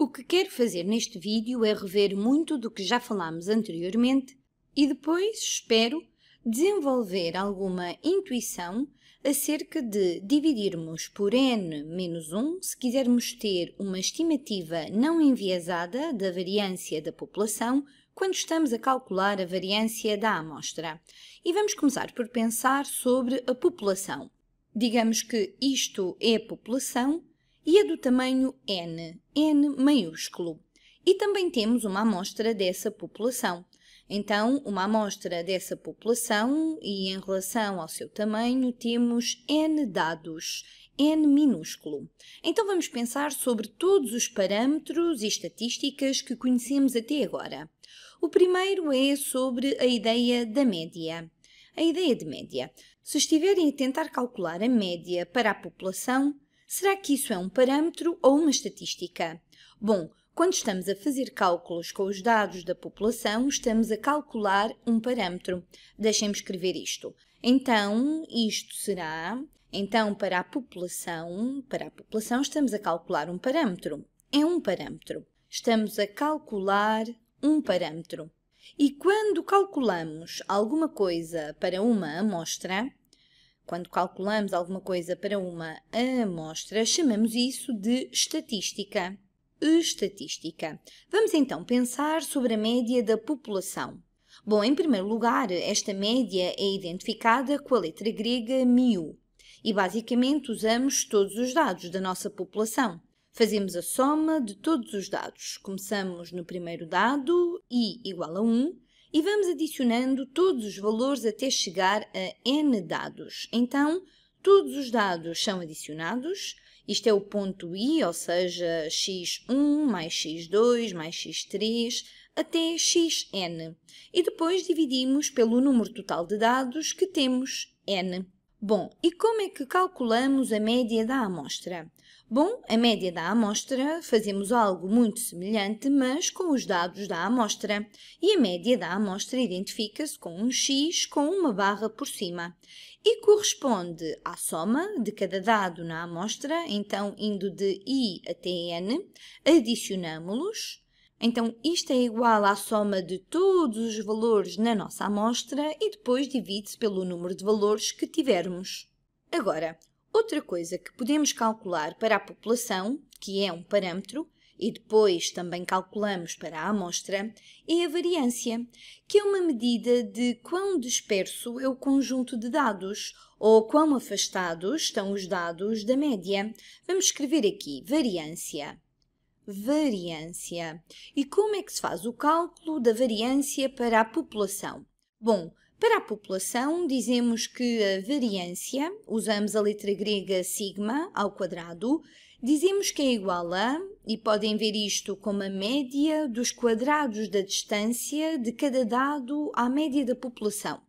O que quero fazer neste vídeo é rever muito do que já falámos anteriormente e depois, espero, desenvolver alguma intuição acerca de dividirmos por n menos 1 se quisermos ter uma estimativa não enviesada da variância da população quando estamos a calcular a variância da amostra. E vamos começar por pensar sobre a população. Digamos que isto é a população e a é do tamanho N, N maiúsculo. E também temos uma amostra dessa população. Então, uma amostra dessa população e em relação ao seu tamanho temos N dados, N minúsculo. Então vamos pensar sobre todos os parâmetros e estatísticas que conhecemos até agora. O primeiro é sobre a ideia da média. A ideia de média. Se estiverem a tentar calcular a média para a população, Será que isso é um parâmetro ou uma estatística? Bom, quando estamos a fazer cálculos com os dados da população, estamos a calcular um parâmetro. Deixem-me escrever isto. Então, isto será. Então, para a população, para a população estamos a calcular um parâmetro. É um parâmetro. Estamos a calcular um parâmetro. E quando calculamos alguma coisa para uma amostra, quando calculamos alguma coisa para uma amostra, chamamos isso de estatística. Estatística. Vamos então pensar sobre a média da população. Bom, em primeiro lugar, esta média é identificada com a letra grega mu e basicamente usamos todos os dados da nossa população. Fazemos a soma de todos os dados. Começamos no primeiro dado, i igual a 1, e vamos adicionando todos os valores até chegar a n dados. Então, todos os dados são adicionados, isto é o ponto i, ou seja, x1 mais x2 mais x3 até xn. E depois dividimos pelo número total de dados que temos n. Bom, e como é que calculamos a média da amostra? Bom, a média da amostra fazemos algo muito semelhante, mas com os dados da amostra. E a média da amostra identifica-se com um x com uma barra por cima e corresponde à soma de cada dado na amostra, então indo de i até n, adicionamos-los então, isto é igual à soma de todos os valores na nossa amostra e depois divide-se pelo número de valores que tivermos. Agora, outra coisa que podemos calcular para a população, que é um parâmetro, e depois também calculamos para a amostra, é a variância, que é uma medida de quão disperso é o conjunto de dados ou quão afastados estão os dados da média. Vamos escrever aqui variância variância. E como é que se faz o cálculo da variância para a população? Bom, para a população, dizemos que a variância, usamos a letra grega sigma ao quadrado, dizemos que é igual a, e podem ver isto como a média dos quadrados da distância de cada dado à média da população.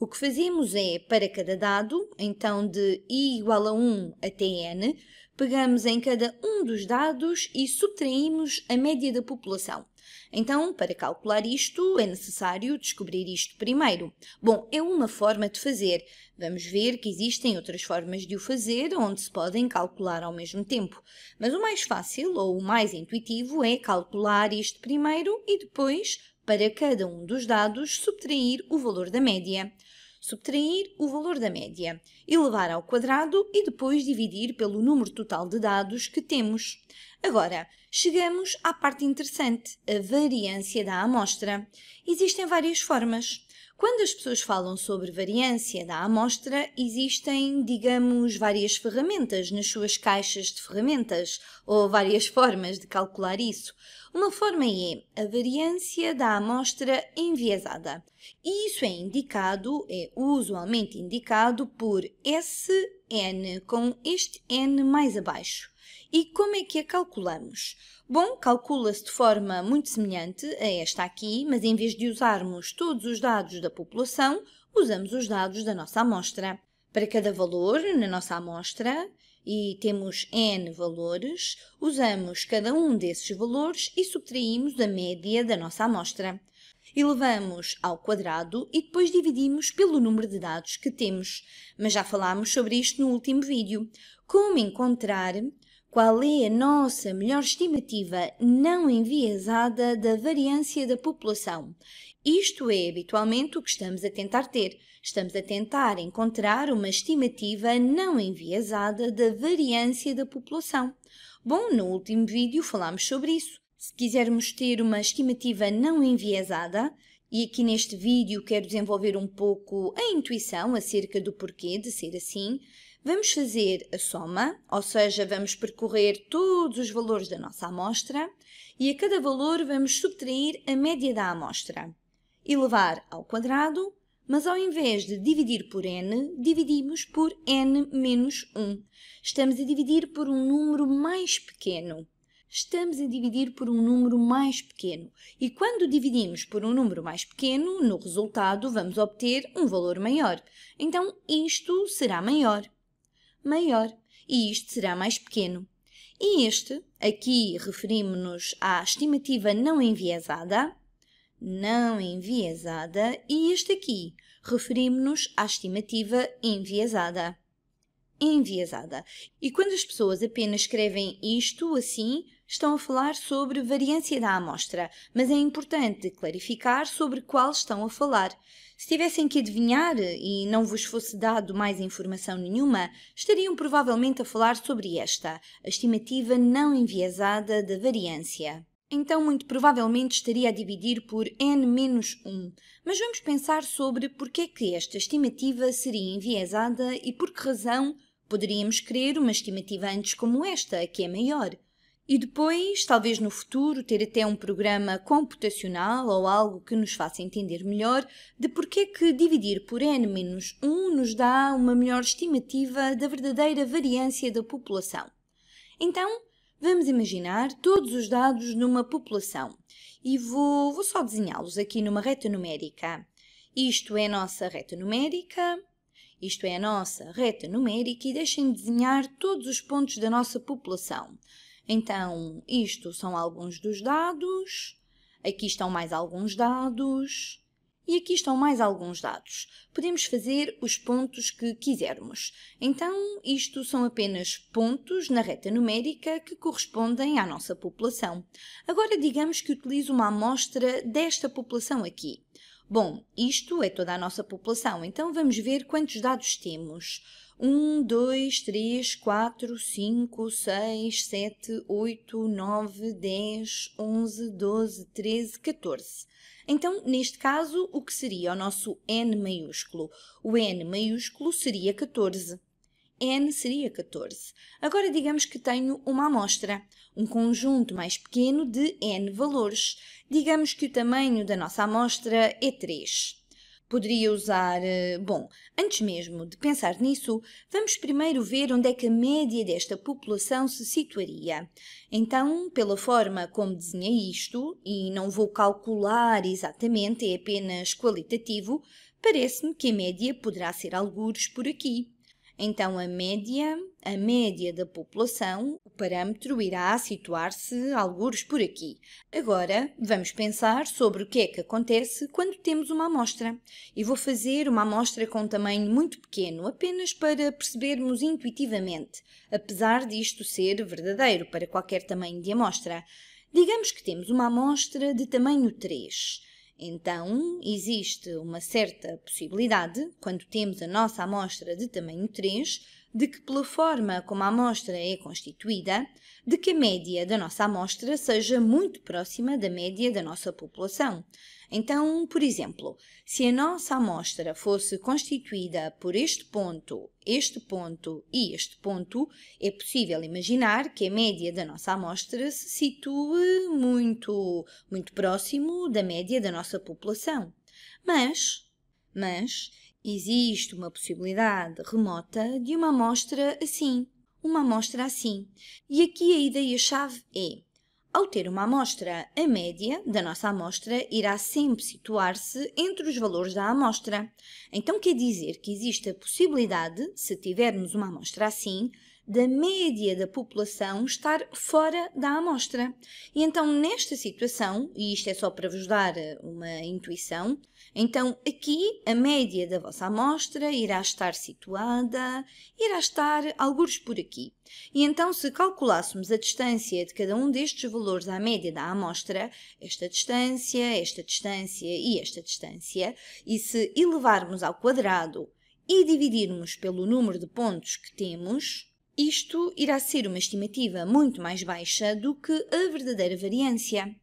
O que fazemos é, para cada dado, então de i igual a 1 até n, Pegamos em cada um dos dados e subtraímos a média da população. Então, para calcular isto, é necessário descobrir isto primeiro. Bom, é uma forma de fazer. Vamos ver que existem outras formas de o fazer, onde se podem calcular ao mesmo tempo. Mas o mais fácil, ou o mais intuitivo, é calcular isto primeiro e depois, para cada um dos dados, subtrair o valor da média subtrair o valor da média, elevar ao quadrado e depois dividir pelo número total de dados que temos. Agora, chegamos à parte interessante, a variância da amostra. Existem várias formas. Quando as pessoas falam sobre variância da amostra, existem, digamos, várias ferramentas nas suas caixas de ferramentas, ou várias formas de calcular isso. Uma forma é a variância da amostra enviesada. E isso é indicado, é usualmente indicado por SN, com este N mais abaixo. E como é que a calculamos? Bom, calcula-se de forma muito semelhante a esta aqui, mas em vez de usarmos todos os dados da população, usamos os dados da nossa amostra. Para cada valor na nossa amostra, e temos n valores, usamos cada um desses valores e subtraímos a média da nossa amostra. Elevamos ao quadrado e depois dividimos pelo número de dados que temos. Mas já falámos sobre isto no último vídeo. Como encontrar qual é a nossa melhor estimativa não enviesada da variância da população isto é habitualmente o que estamos a tentar ter. Estamos a tentar encontrar uma estimativa não enviesada da variância da população. Bom, no último vídeo falámos sobre isso. Se quisermos ter uma estimativa não enviesada, e aqui neste vídeo quero desenvolver um pouco a intuição acerca do porquê de ser assim, vamos fazer a soma, ou seja, vamos percorrer todos os valores da nossa amostra e a cada valor vamos subtrair a média da amostra elevar ao quadrado, mas ao invés de dividir por n, dividimos por n menos 1. Estamos a dividir por um número mais pequeno. Estamos a dividir por um número mais pequeno. E quando dividimos por um número mais pequeno, no resultado vamos obter um valor maior. Então isto será maior, maior, e isto será mais pequeno. E este, aqui referimos-nos à estimativa não enviesada, não enviesada e este aqui referimos-nos à estimativa enviesada. Enviesada. E quando as pessoas apenas escrevem isto assim, estão a falar sobre variância da amostra, mas é importante clarificar sobre qual estão a falar. Se tivessem que adivinhar e não vos fosse dado mais informação nenhuma, estariam provavelmente a falar sobre esta, a estimativa não enviesada da variância. Então, muito provavelmente estaria a dividir por n-1, mas vamos pensar sobre porquê é que esta estimativa seria enviesada e por que razão poderíamos querer uma estimativa antes como esta, que é maior. E depois, talvez no futuro, ter até um programa computacional ou algo que nos faça entender melhor de porquê é que dividir por n-1 nos dá uma melhor estimativa da verdadeira variância da população. Então, Vamos imaginar todos os dados numa população e vou, vou só desenhá-los aqui numa reta numérica. Isto é a nossa reta numérica, isto é a nossa reta numérica e deixem desenhar todos os pontos da nossa população. Então, isto são alguns dos dados, aqui estão mais alguns dados, e aqui estão mais alguns dados. Podemos fazer os pontos que quisermos. Então, isto são apenas pontos na reta numérica que correspondem à nossa população. Agora digamos que utilizo uma amostra desta população aqui. Bom, isto é toda a nossa população, então vamos ver quantos dados temos. 1, 2, 3, 4, 5, 6, 7, 8, 9, 10, 11, 12, 13, 14. Então, neste caso, o que seria o nosso N maiúsculo? O N maiúsculo seria 14 n seria 14. Agora digamos que tenho uma amostra, um conjunto mais pequeno de n valores. Digamos que o tamanho da nossa amostra é 3. Poderia usar... Eh, bom, antes mesmo de pensar nisso, vamos primeiro ver onde é que a média desta população se situaria. Então, pela forma como desenhei isto, e não vou calcular exatamente, é apenas qualitativo, parece-me que a média poderá ser algures por aqui. Então, a média, a média da população, o parâmetro irá situar-se algures por aqui. Agora, vamos pensar sobre o que é que acontece quando temos uma amostra. E vou fazer uma amostra com um tamanho muito pequeno, apenas para percebermos intuitivamente, apesar disto ser verdadeiro para qualquer tamanho de amostra. Digamos que temos uma amostra de tamanho 3. Então, existe uma certa possibilidade, quando temos a nossa amostra de tamanho 3, de que, pela forma como a amostra é constituída, de que a média da nossa amostra seja muito próxima da média da nossa população, então, por exemplo, se a nossa amostra fosse constituída por este ponto, este ponto e este ponto, é possível imaginar que a média da nossa amostra se situe muito, muito próximo da média da nossa população. Mas, mas, existe uma possibilidade remota de uma amostra assim, uma amostra assim. E aqui a ideia-chave é ao ter uma amostra, a média da nossa amostra irá sempre situar-se entre os valores da amostra. Então quer dizer que existe a possibilidade, se tivermos uma amostra assim, da média da população estar fora da amostra. E então, nesta situação, e isto é só para vos dar eh, uma intuição, então aqui a média da vossa amostra irá estar situada, irá estar alguns por aqui. E então, se calculássemos a distância de cada um destes valores à média da amostra, esta distância, esta distância e esta distância, e se elevarmos ao quadrado e dividirmos pelo número de pontos que temos, isto irá ser uma estimativa muito mais baixa do que a verdadeira variância,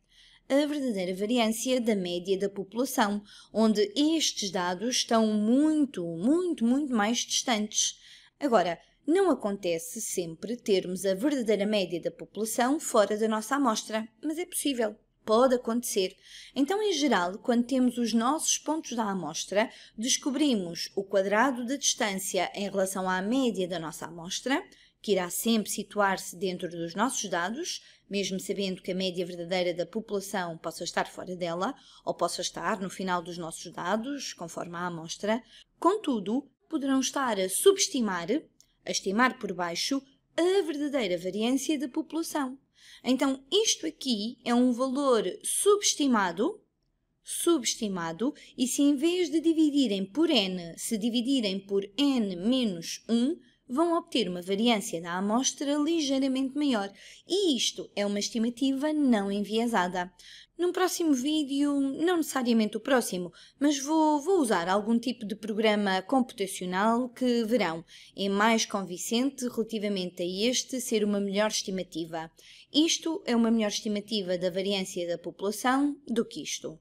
a verdadeira variância da média da população, onde estes dados estão muito, muito, muito mais distantes. Agora, não acontece sempre termos a verdadeira média da população fora da nossa amostra, mas é possível. Pode acontecer. Então, em geral, quando temos os nossos pontos da amostra, descobrimos o quadrado da distância em relação à média da nossa amostra, que irá sempre situar-se dentro dos nossos dados, mesmo sabendo que a média verdadeira da população possa estar fora dela, ou possa estar no final dos nossos dados, conforme a amostra, contudo, poderão estar a subestimar, a estimar por baixo, a verdadeira variância da população. Então, isto aqui é um valor subestimado, subestimado, e se em vez de dividirem por n, se dividirem por n menos 1, vão obter uma variância da amostra ligeiramente maior, e isto é uma estimativa não enviesada. Num próximo vídeo, não necessariamente o próximo, mas vou, vou usar algum tipo de programa computacional que verão é mais convincente relativamente a este ser uma melhor estimativa. Isto é uma melhor estimativa da variância da população do que isto.